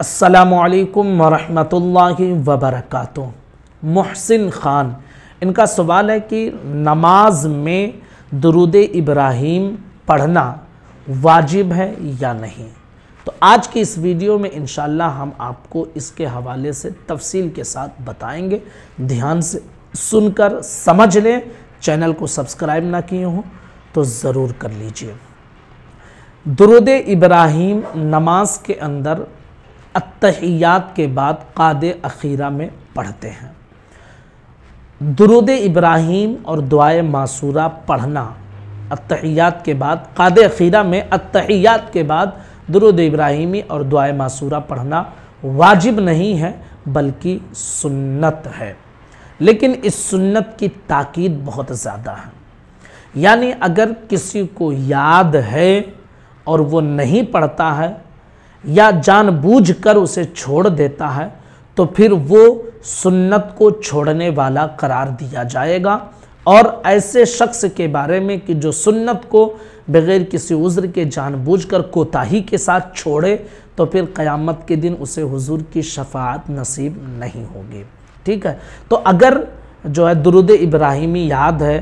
असलकम वरहि वबरक मोहसिन ख़ान इनका सवाल है कि नमाज में दरुद इब्राहिम पढ़ना वाजिब है या नहीं तो आज की इस वीडियो में इन हम आपको इसके हवाले से तफसील के साथ बताएंगे ध्यान से सुनकर समझ लें चैनल को सब्सक्राइब ना किए हों तो ज़रूर कर लीजिए दरुद इब्राहिम नमाज के अंदर अतहियात के बाद काद अखीरा में पढ़ते हैं दरुद इब्राहिम और दुआए मासूरा पढ़ना अतहियात के बाद काद अखीरा में अतहियात के बाद दरुद इब्राहिमी और दुआए मासूरा पढ़ना वाजिब नहीं है बल्कि सुन्नत है लेकिन इस सुन्नत की ताकीद बहुत ज़्यादा है यानी अगर किसी को याद है और वो नहीं पढ़ता है या जानबूझकर उसे छोड़ देता है तो फिर वो सुन्नत को छोड़ने वाला करार दिया जाएगा और ऐसे शख्स के बारे में कि जो सुन्नत को बग़ैर किसी उज़्र के जानबूझकर कोताही के साथ छोड़े तो फिर क़यामत के दिन उसे हुजूर की शफात नसीब नहीं होगी ठीक है तो अगर जो है दुरुद इब्राहिमी याद है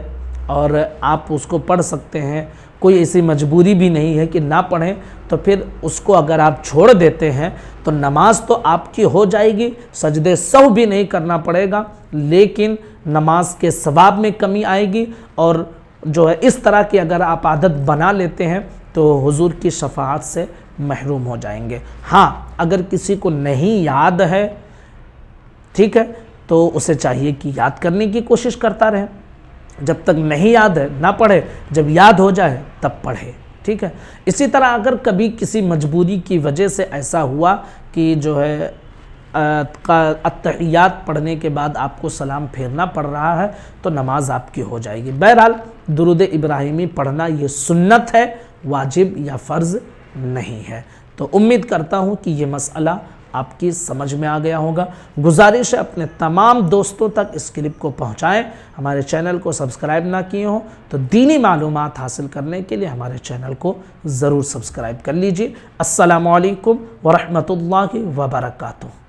और आप उसको पढ़ सकते हैं कोई ऐसी मजबूरी भी नहीं है कि ना पढ़ें तो फिर उसको अगर आप छोड़ देते हैं तो नमाज तो आपकी हो जाएगी सजदे सब भी नहीं करना पड़ेगा लेकिन नमाज के सवाब में कमी आएगी और जो है इस तरह की अगर आप आदत बना लेते हैं तो हुजूर की शफात से महरूम हो जाएंगे हाँ अगर किसी को नहीं याद है ठीक है तो उसे चाहिए कि याद करने की कोशिश करता रहे जब तक नहीं याद है ना पढ़े जब याद हो जाए तब पढ़े ठीक है इसी तरह अगर कभी किसी मजबूरी की वजह से ऐसा हुआ कि जो है अतहियात पढ़ने के बाद आपको सलाम फेरना पड़ रहा है तो नमाज आपकी हो जाएगी बहरहाल दुरुद इब्राहिमी पढ़ना ये सुन्नत है वाजिब या फ़र्ज़ नहीं है तो उम्मीद करता हूँ कि ये मसला आपकी समझ में आ गया होगा गुजारिश है अपने तमाम दोस्तों तक इस क्लिप को पहुँचाएँ हमारे चैनल को सब्सक्राइब ना किए हों तो दीनी मालूम हासिल करने के लिए हमारे चैनल को ज़रूर सब्सक्राइब कर लीजिए असलकम वरहमल वबरकू